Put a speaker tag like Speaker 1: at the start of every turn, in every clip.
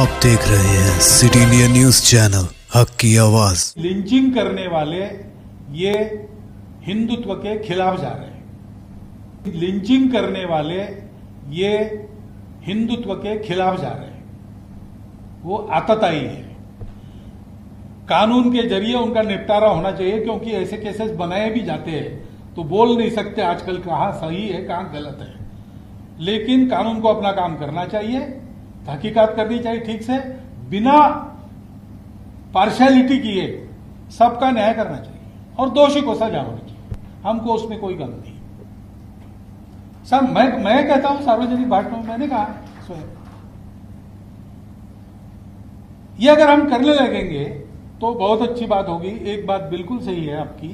Speaker 1: आप देख रहे हैं सिटी इंडिया न्यूज चैनल हक की आवाज लिंचिंग करने वाले ये हिंदुत्व के खिलाफ जा रहे हैं लिंचिंग करने वाले ये हिंदुत्व के खिलाफ जा रहे हैं वो आतताई है कानून के जरिए उनका निपटारा होना चाहिए क्योंकि ऐसे केसेस बनाए भी जाते हैं तो बोल नहीं सकते आजकल कहा सही है कहा गलत है लेकिन कानून को अपना काम करना चाहिए तहकीकात करनी चाहिए ठीक से बिना पार्शलिटी किए सबका न्याय करना चाहिए और दोषी को सजा होनी चाहिए हमको उसमें कोई गलत नहीं सर मैं मैं कहता हूं सार्वजनिक भाषण में मैंने कहा स्वयं ये अगर हम करने लगेंगे तो बहुत अच्छी बात होगी एक बात बिल्कुल सही है आपकी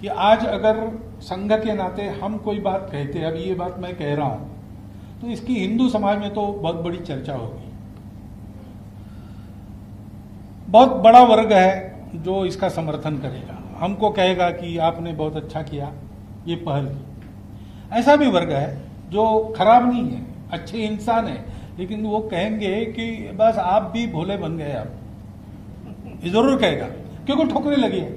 Speaker 1: कि आज अगर संघ के नाते हम कोई बात कहते अब ये बात मैं कह रहा हूं तो इसकी हिंदू समाज में तो बहुत बड़ी चर्चा होगी बहुत बड़ा वर्ग है जो इसका समर्थन करेगा हमको कहेगा कि आपने बहुत अच्छा किया ये पहल की ऐसा भी वर्ग है जो खराब नहीं है अच्छे इंसान है लेकिन वो कहेंगे कि बस आप भी भोले बन गए आप जरूर कहेगा क्योंकि ठोकरे लगी है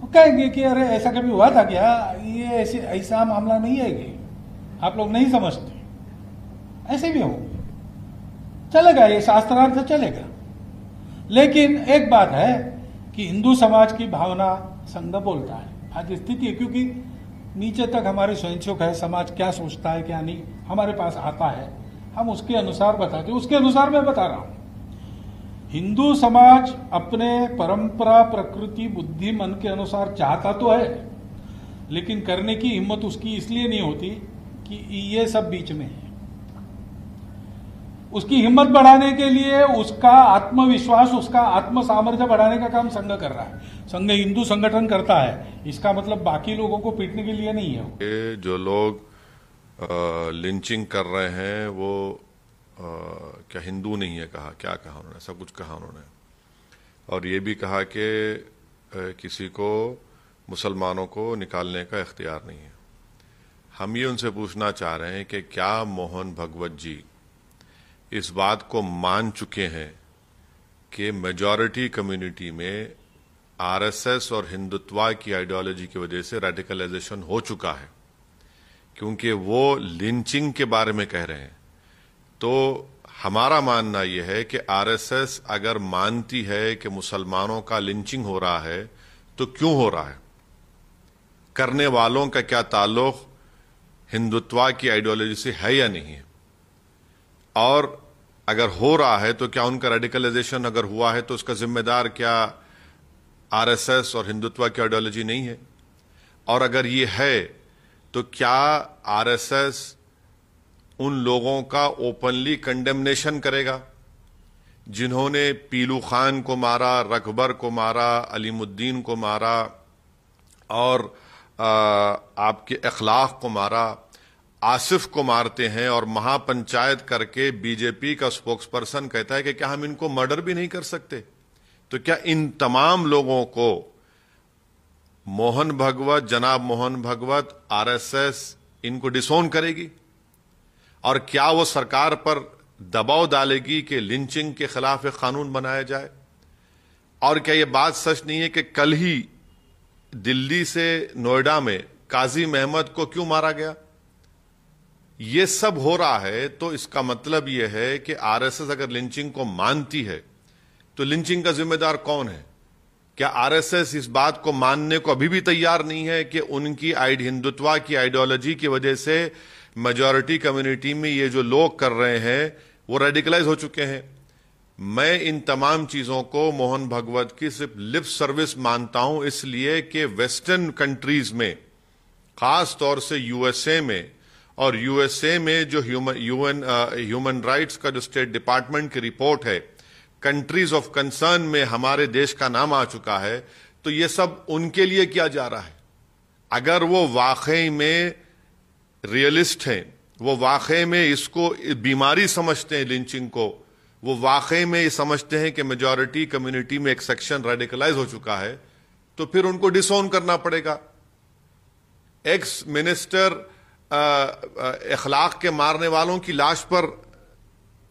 Speaker 1: वो कहेंगे कि अरे ऐसा कभी हुआ था क्या ये ऐसे ऐसा मामला नहीं है कि आप लोग नहीं समझते ऐसे भी होंगे चलेगा ये शास्त्रार्थ चलेगा लेकिन एक बात है कि हिंदू समाज की भावना संघ बोलता है आज स्थिति है क्योंकि नीचे तक हमारे स्वयंसेवक है समाज क्या सोचता है क्या नहीं हमारे पास आता है हम उसके अनुसार बताते उसके अनुसार मैं बता रहा हूं हिंदू समाज अपने परंपरा प्रकृति बुद्धि मन के अनुसार चाहता तो है लेकिन करने की हिम्मत उसकी इसलिए नहीं होती कि ये सब बीच में है उसकी हिम्मत बढ़ाने के लिए उसका आत्मविश्वास उसका आत्म सामर्थ्य बढ़ाने का काम संघ कर रहा है संघ हिंदू संगठन करता है इसका मतलब बाकी लोगों को पीटने के लिए नहीं
Speaker 2: है जो लोग लिंचिंग कर रहे हैं वो आ, क्या हिंदू नहीं है कहा क्या कहा उन्होंने सब कुछ कहा उन्होंने और ये भी कहा कि किसी को मुसलमानों को निकालने का इख्तियार नहीं है हम ये उनसे पूछना चाह रहे हैं कि क्या मोहन भगवत जी इस बात को मान चुके हैं कि मेजॉरिटी कम्युनिटी में आरएसएस और हिंदुत्वा की आइडियोलॉजी की वजह से रेडिकलाइजेशन हो चुका है क्योंकि वो लिंचिंग के बारे में कह रहे हैं तो हमारा मानना यह है कि आरएसएस अगर मानती है कि मुसलमानों का लिंचिंग हो रहा है तो क्यों हो रहा है करने वालों का क्या ताल्लुक हिंदुत्वा की आइडियोलॉजी से है या नहीं है और अगर हो रहा है तो क्या उनका रेडिकलाइजेशन अगर हुआ है तो उसका जिम्मेदार क्या आरएसएस और हिंदुत्व की आइडियोलॉजी नहीं है और अगर ये है तो क्या आरएसएस उन लोगों का ओपनली कंडेमनेशन करेगा जिन्होंने पीलू खान को मारा रकबर को मारा अलीमुद्दीन को मारा और आपके अखलाक को मारा आसिफ को मारते हैं और महापंचायत करके बीजेपी का स्पोक्स पर्सन कहता है कि क्या हम इनको मर्डर भी नहीं कर सकते तो क्या इन तमाम लोगों को मोहन भगवत जनाब मोहन भगवत आरएसएस इनको डिसोन करेगी और क्या वो सरकार पर दबाव डालेगी कि लिंचिंग के खिलाफ एक कानून बनाया जाए और क्या ये बात सच नहीं है कि कल ही दिल्ली से नोएडा में काजी महमद को क्यों मारा गया ये सब हो रहा है तो इसका मतलब यह है कि आरएसएस अगर लिंचिंग को मानती है तो लिंचिंग का जिम्मेदार कौन है क्या आरएसएस इस बात को मानने को अभी भी तैयार नहीं है कि उनकी आइड हिंदुत्वा की आइडियोलॉजी की वजह से मेजॉरिटी कम्युनिटी में ये जो लोग कर रहे हैं वो रेडिकलाइज हो चुके हैं मैं इन तमाम चीजों को मोहन भगवत की सिर्फ लिप सर्विस मानता हूं इसलिए कि वेस्टर्न कंट्रीज में खास तौर से यूएसए में और यूएसए में जो ह्यूमन ह्यूमन राइट्स का जो स्टेट डिपार्टमेंट की रिपोर्ट है कंट्रीज ऑफ कंसर्न में हमारे देश का नाम आ चुका है तो ये सब उनके लिए किया जा रहा है अगर वो वाकई में रियलिस्ट हैं वो वाकई में इसको बीमारी समझते हैं लिंचिंग को वो वाकई में ये समझते हैं कि मेजॉरिटी कम्युनिटी में एक सेक्शन रेडिकलाइज हो चुका है तो फिर उनको डिसोन करना पड़ेगा एक्स मिनिस्टर इखलाक के मारने वालों की लाश पर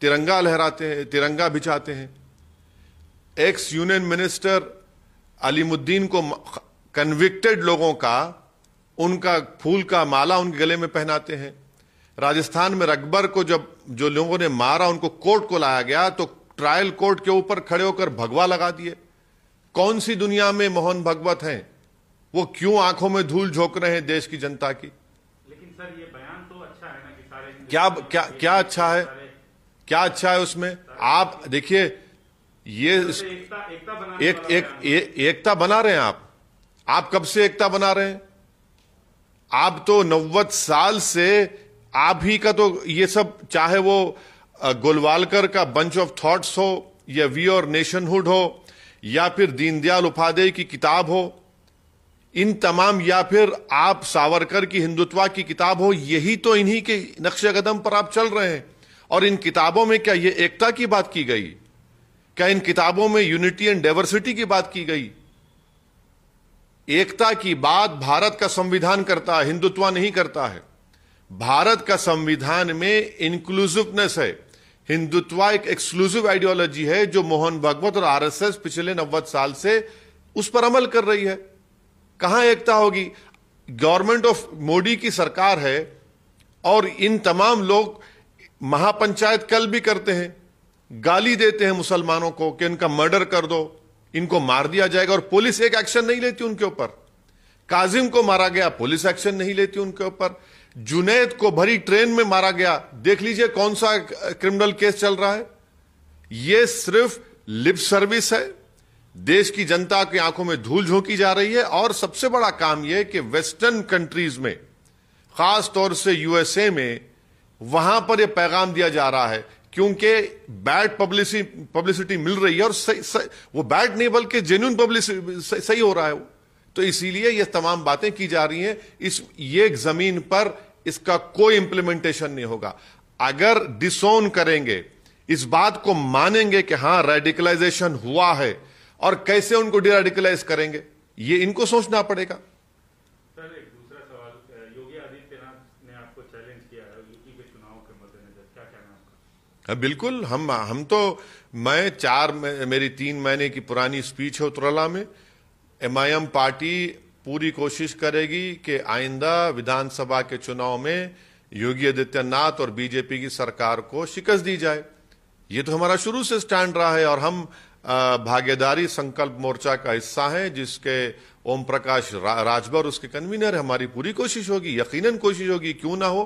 Speaker 2: तिरंगा लहराते हैं तिरंगा बिछाते हैं एक्स यूनियन मिनिस्टर अलीमुद्दीन को कन्विक्टेड लोगों का उनका फूल का माला उनके गले में पहनाते हैं राजस्थान में रकबर को जब जो लोगों ने मारा उनको कोर्ट को लाया गया तो ट्रायल कोर्ट के ऊपर खड़े होकर भगवा लगा दिए कौन सी दुनिया में मोहन भगवत हैं वो क्यों आंखों में धूल झोंक रहे हैं देश की जनता की लेकिन सर ये बयान तो अच्छा है ना कि सारे क्या क्या क्या अच्छा है क्या अच्छा है उसमें आप देखिए ये एकता, बना एकता बना रहे हैं आप आप कब से एकता बना रहे हैं आप तो नव्वत साल से आप ही का तो ये सब चाहे वो गोलवालकर का बंच ऑफ थॉट्स हो या वी और नेशनहुड हो या फिर दीनदयाल उपाध्याय की किताब हो इन तमाम या फिर आप सावरकर की हिंदुत्वा की किताब हो यही तो इन्हीं के नक्शे कदम पर आप चल रहे हैं और इन किताबों में क्या ये एकता की बात की गई क्या इन किताबों में यूनिटी एंड डाइवर्सिटी की बात की गई एकता की बात भारत का संविधान करता है हिंदुत्व नहीं करता है भारत का संविधान में इंक्लूसिवनेस है हिंदुत्व एक एक्सक्लूसिव आइडियोलॉजी है जो मोहन भागवत और आरएसएस पिछले नब्बे साल से उस पर अमल कर रही है कहां एकता होगी गवर्नमेंट ऑफ मोदी की सरकार है और इन तमाम लोग महापंचायत कल भी करते हैं गाली देते हैं मुसलमानों को कि इनका मर्डर कर दो इनको मार दिया जाएगा और पुलिस एक एक्शन नहीं लेती उनके ऊपर काजिम को मारा गया पुलिस एक्शन नहीं लेती उनके ऊपर जुनेद को भरी ट्रेन में मारा गया देख लीजिए कौन सा क्रिमिनल केस चल रहा है यह सिर्फ लिप सर्विस है देश की जनता की आंखों में धूल झोंकी जा रही है और सबसे बड़ा काम यह कि वेस्टर्न कंट्रीज में खास तौर से यूएसए में वहां पर यह पैगाम दिया जा रहा है क्योंकि बैड पब्लिसिटी पब्लिसिटी मिल रही है और सही, सही, वो बैड नहीं बल्कि जेन्यून पब्लिसिटी सही हो रहा है वो तो इसीलिए ये तमाम बातें की जा रही हैं इस ये जमीन पर इसका कोई इंप्लीमेंटेशन नहीं होगा अगर डिसोन करेंगे इस बात को मानेंगे कि हां रेडिकलाइजेशन हुआ है और कैसे उनको डिरेडिकलाइज करेंगे ये इनको सोचना पड़ेगा हाँ, बिल्कुल हम हम तो मैं चार मेरी तीन महीने की पुरानी स्पीच है उतरला में एमआईएम पार्टी पूरी कोशिश करेगी कि आइंदा विधानसभा के चुनाव में योगी आदित्यनाथ और बीजेपी की सरकार को शिकस्त दी जाए ये तो हमारा शुरू से स्टैंड रहा है और हम भागीदारी संकल्प मोर्चा का हिस्सा है जिसके ओम प्रकाश रा, राजभर उसके कन्वीनर है हमारी पूरी कोशिश होगी यकीनन कोशिश होगी क्यों ना हो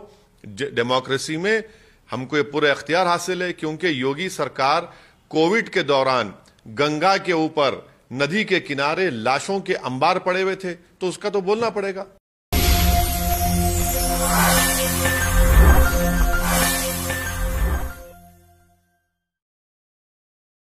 Speaker 2: डेमोक्रेसी में हमको ये पूरा अख्तियार हासिल है क्योंकि योगी सरकार कोविड के दौरान गंगा के ऊपर नदी के किनारे लाशों के अंबार पड़े हुए थे तो उसका तो बोलना पड़ेगा